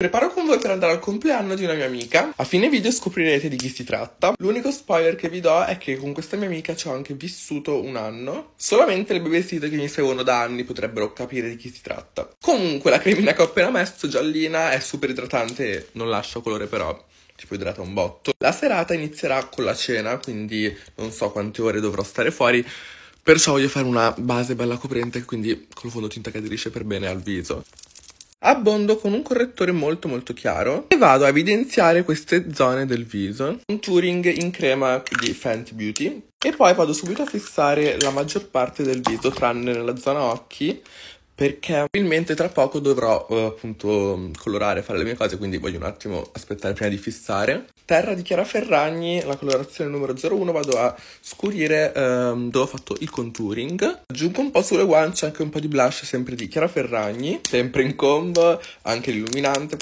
Preparo con voi per andare al compleanno di una mia amica. A fine video scoprirete di chi si tratta. L'unico spoiler che vi do è che con questa mia amica ci ho anche vissuto un anno. Solamente le babysitter che mi seguono da anni potrebbero capire di chi si tratta. Comunque la cremina che ho appena messo, giallina, è super idratante, non lascia colore però tipo idrata un botto. La serata inizierà con la cena, quindi non so quante ore dovrò stare fuori. Perciò voglio fare una base bella coprente, quindi con il fondotinta che aderisce per bene al viso. Abbondo con un correttore molto molto chiaro e vado a evidenziare queste zone del viso. Contouring in crema di Fenty Beauty e poi vado subito a fissare la maggior parte del viso tranne nella zona occhi perché probabilmente tra poco dovrò eh, appunto colorare, fare le mie cose, quindi voglio un attimo aspettare prima di fissare. Terra di Chiara Ferragni, la colorazione numero 01, vado a scurire ehm, dove ho fatto il contouring. Aggiungo un po' sulle guance, anche un po' di blush sempre di Chiara Ferragni, sempre in combo, anche l'illuminante,